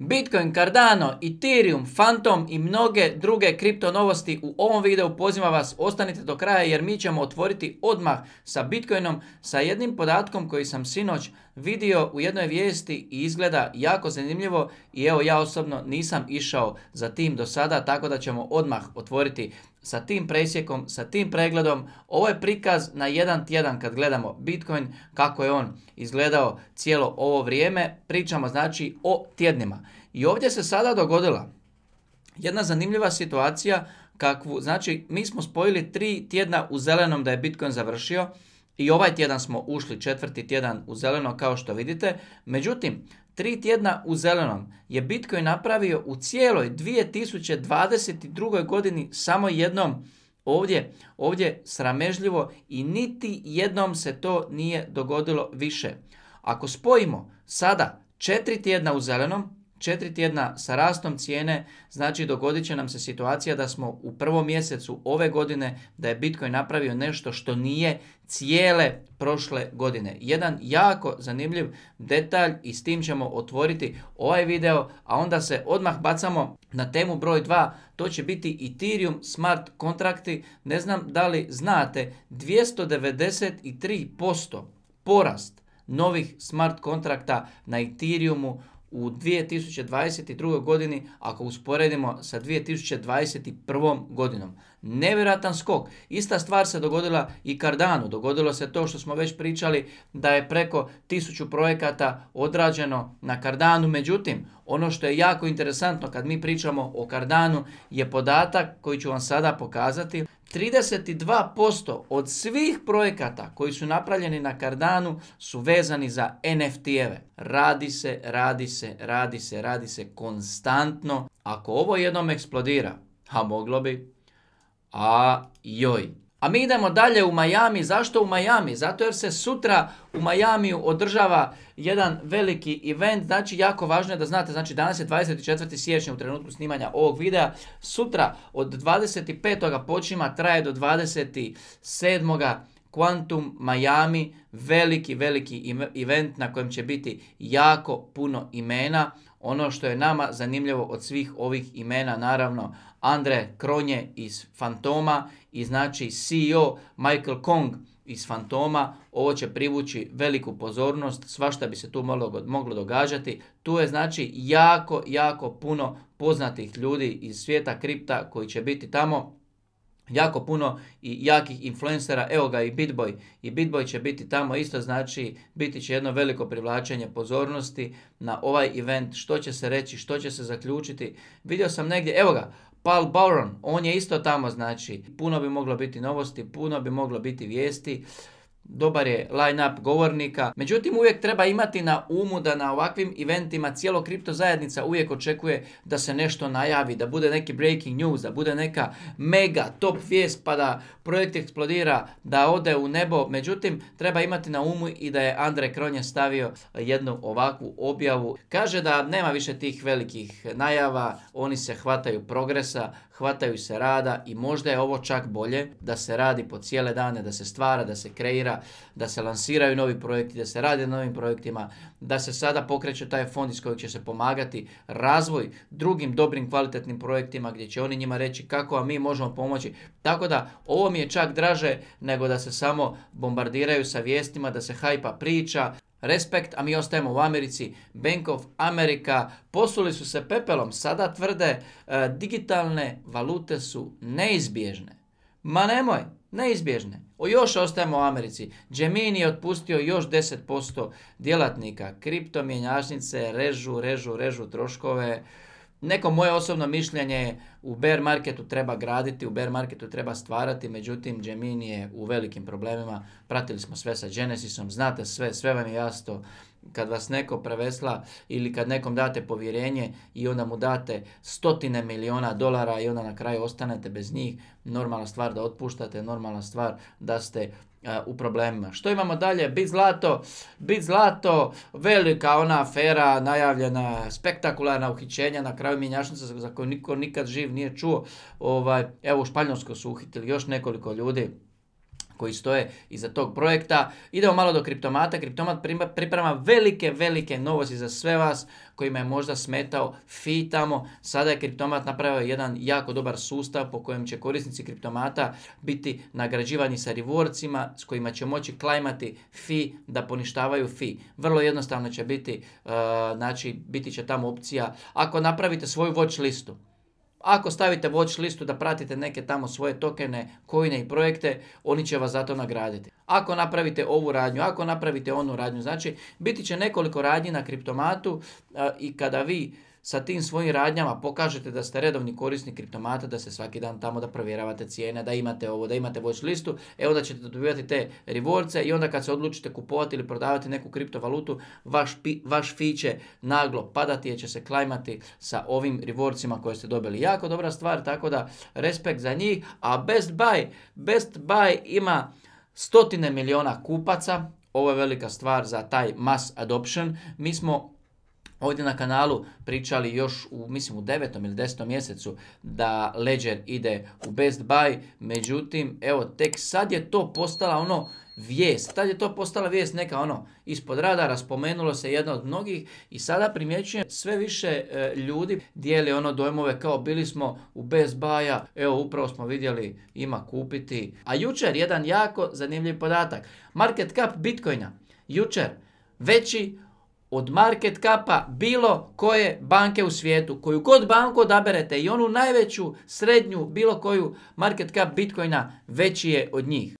Bitcoin, Cardano, Ethereum, Phantom i mnoge druge kripto novosti u ovom videu pozivam vas ostanite do kraja jer mi ćemo otvoriti odmah sa Bitcoinom sa jednim podatkom koji sam sinoć vidio u jednoj vijesti i izgleda jako zanimljivo i evo ja osobno nisam išao za tim do sada tako da ćemo odmah otvoriti sa tim presjekom, sa tim pregledom. Ovo je prikaz na jedan tjedan kad gledamo Bitcoin, kako je on izgledao cijelo ovo vrijeme. Pričamo znači o tjednima. I ovdje se sada dogodila jedna zanimljiva situacija kakvu, znači mi smo spojili tri tjedna u zelenom da je Bitcoin završio i ovaj tjedan smo ušli četvrti tjedan u zeleno kao što vidite. Međutim, tri tjedna u zelenom je Bitcoin napravio u cijeloj 2022. godini samo jednom ovdje, ovdje sramežljivo i niti jednom se to nije dogodilo više. Ako spojimo sada četiri tjedna u zelenom četiri tjedna sa rastom cijene, znači dogodit će nam se situacija da smo u prvom mjesecu ove godine, da je Bitcoin napravio nešto što nije cijele prošle godine. Jedan jako zanimljiv detalj i s tim ćemo otvoriti ovaj video, a onda se odmah bacamo na temu broj 2, to će biti Ethereum smart kontrakti. Ne znam da li znate, 293% porast novih smart kontrakta na Ethereumu u 2022. godini ako usporedimo sa 2021. godinom. Nevjerojatan skok. Ista stvar se dogodila i kardanu. Dogodilo se to što smo već pričali da je preko 1000 projekata odrađeno na kardanu. Međutim, ono što je jako interesantno kad mi pričamo o kardanu je podatak koji ću vam sada pokazati 32% od svih projekata koji su napravljeni na kardanu su vezani za NFT-eve. Radi se, radi se, radi se, radi se konstantno. Ako ovo jednom eksplodira, a moglo bi, a joj, a mi idemo dalje u Miami. Zašto u Miami? Zato jer se sutra u Majamiju održava jedan veliki event. Znači, jako važno je da znate, znači danas je 24. siječnja u trenutku snimanja ovog videa. Sutra od 25. počima traje do 27. Quantum Miami, veliki, veliki event na kojem će biti jako puno imena. Ono što je nama zanimljivo od svih ovih imena, naravno, Andre Kronje iz Fantoma i znači CEO Michael Kong iz Fantoma, ovo će privući veliku pozornost, svašta bi se tu malo, moglo događati. Tu je znači jako, jako puno poznatih ljudi iz svijeta kripta koji će biti tamo jako puno i jakih influencera, evo ga i Bitboy, i Bitboy će biti tamo isto, znači biti će jedno veliko privlačenje pozornosti na ovaj event, što će se reći, što će se zaključiti. Vidio sam negdje, evo ga, Paul Bowron, on je isto tamo, znači puno bi moglo biti novosti, puno bi moglo biti vijesti, dobar je line-up govornika. Međutim, uvijek treba imati na umu da na ovakvim eventima cijelo kripto zajednica uvijek očekuje da se nešto najavi, da bude neki breaking news, da bude neka mega top vijest pa da projekt eksplodira, da ode u nebo. Međutim, treba imati na umu i da je Andre Kronje stavio jednu ovakvu objavu. Kaže da nema više tih velikih najava, oni se hvataju progresa, hvataju se rada i možda je ovo čak bolje da se radi po cijele dane, da se stvara, da se kreira, da se lansiraju novi projekti, da se radi na novim projektima, da se sada pokreće taj fond iz kojeg će se pomagati razvoj drugim dobrim kvalitetnim projektima gdje će oni njima reći kako a mi možemo pomoći. Tako da ovo mi je čak draže nego da se samo bombardiraju sa vijestima, da se hajpa priča, Respekt, a mi ostajemo u Americi. Bank of America posuli su se pepelom. Sada tvrde e, digitalne valute su neizbježne. Ma nemoj, neizbježne. O, još ostajemo u Americi. Gemini je otpustio još 10% djelatnika. Kriptomjenjačnice režu, režu, režu troškove. Neko moje osobno mišljenje je u bear marketu treba graditi, u bear marketu treba stvarati, međutim Gemini je u velikim problemima, pratili smo sve sa Genesisom, znate sve, sve vam je jasno, kad vas neko prevesla ili kad nekom date povjerenje i onda mu date stotine miliona dolara i onda na kraju ostanete bez njih, normalna stvar da otpuštate, normalna stvar da ste E, u problemima. Što imamo dalje? Bit zlato, bit zlato, velika ona afera najavljena, spektakularna uhićenja na kraju minjašnice za koju niko nikad živ nije čuo. Ovaj, evo u Španjolskoj su uhitili još nekoliko ljudi koji stoje iza tog projekta. Idemo malo do kriptomata. Kriptomat priprema velike, velike novosti za sve vas kojima je možda smetao fi tamo. Sada je kriptomat napravio jedan jako dobar sustav po kojem će korisnici kriptomata biti nagrađivani sa rivorcima s kojima će moći klajmati fi da poništavaju fi. Vrlo jednostavno će biti, e, znači biti će tamo opcija ako napravite svoju watch listu ako stavite watch listu da pratite neke tamo svoje tokene, kojine i projekte, oni će vas zato nagraditi. Ako napravite ovu radnju, ako napravite onu radnju, znači biti će nekoliko radnji na kriptomatu i kada vi sa tim svojim radnjama pokažete da ste redovni korisnik kriptomata, da se svaki dan tamo da provjeravate cijene, da imate ovo, da imate watch listu, e onda ćete dobivati te rewardce i onda kad se odlučite kupovati ili prodavati neku kriptovalutu, vaš, vaš fee će naglo padati jer će se klajmati sa ovim rewardcima koje ste dobili. Jako dobra stvar, tako da respekt za njih, a Best Buy, Best Buy ima stotine miliona kupaca, ovo je velika stvar za taj mass adoption. Mi smo ovdje na kanalu pričali još u, mislim, u 9. ili desetom mjesecu da Ledger ide u Best Buy, međutim, evo, tek sad je to postala ono vijest, tad je to postala vijest neka ono ispod radara, spomenulo se jedna od mnogih i sada primjećujem sve više e, ljudi dijeli ono dojmove kao bili smo u Best Buy-a, evo upravo smo vidjeli ima kupiti. A jučer jedan jako zanimljiv podatak, market cap Bitcoina, jučer veći od market kapa bilo koje banke u svijetu. Koju god banku odaberete i onu najveću, srednju, bilo koju market cap Bitcoina veći je od njih.